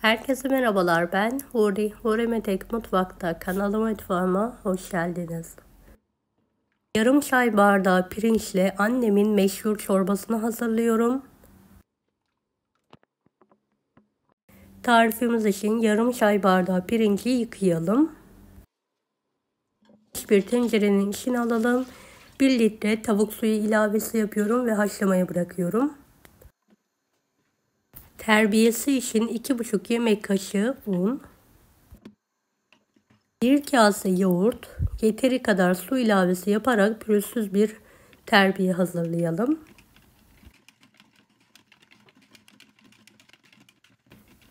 Herkese merhabalar ben Huri. Huri Metek Mutfak'ta kanalıma mutfağıma hoş geldiniz. Yarım çay bardağı pirinçle annemin meşhur çorbasını hazırlıyorum. Tarifimiz için yarım çay bardağı pirinci yıkayalım. Bir tencerenin içine alalım. 1 litre tavuk suyu ilavesi yapıyorum ve haşlamaya bırakıyorum. Terbiyesi için 2,5 yemek kaşığı un, 1 kase yoğurt, yeteri kadar su ilavesi yaparak pürüzsüz bir terbiye hazırlayalım.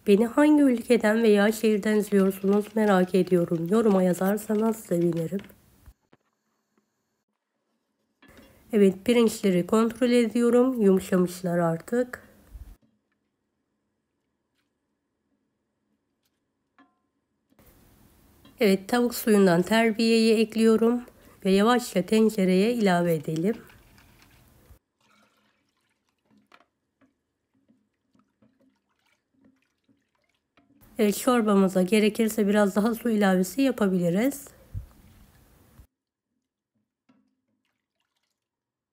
Beni hangi ülkeden veya şehirden izliyorsunuz merak ediyorum. Yoruma yazarsanız sevinirim. Evet pirinçleri kontrol ediyorum. Yumuşamışlar artık. Evet tavuk suyundan terbiyeyi ekliyorum ve yavaşça tencereye ilave edelim. Evet çorbamıza gerekirse biraz daha su ilavesi yapabiliriz.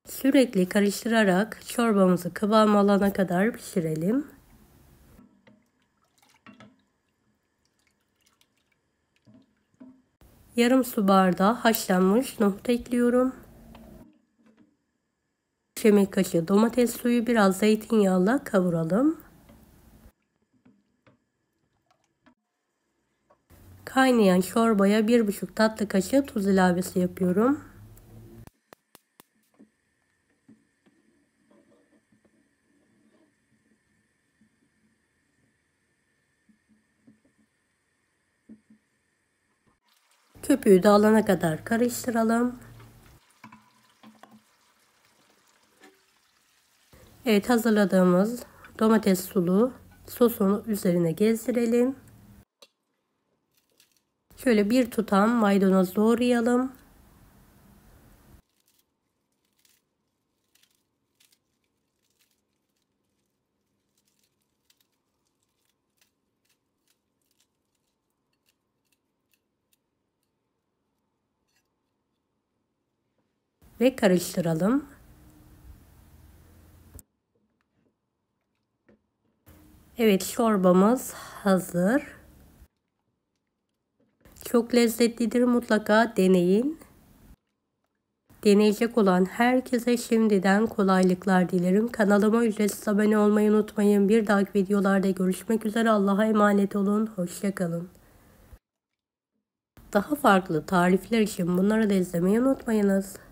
Sürekli karıştırarak çorbamızı kıvam alana kadar pişirelim. yarım su bardağı haşlanmış nohut ekliyorum. 3 kaşığı domates suyu biraz zeytinyağla kavuralım. Kaynayan çorbaya 1,5 tatlı kaşığı tuz ilavesi yapıyorum. Köpüğü de alana kadar karıştıralım. Evet hazırladığımız domates sulu sosunu üzerine gezdirelim. Şöyle bir tutam maydanoz doğrayalım. ve karıştıralım. Evet çorbamız hazır. Çok lezzetlidir mutlaka deneyin. Deneyecek olan herkese şimdiden kolaylıklar dilerim. Kanalıma ücretsiz abone olmayı unutmayın. Bir dahaki videolarda görüşmek üzere. Allah'a emanet olun. Hoşçakalın. Daha farklı tarifler için bunları da izlemeyi unutmayınız.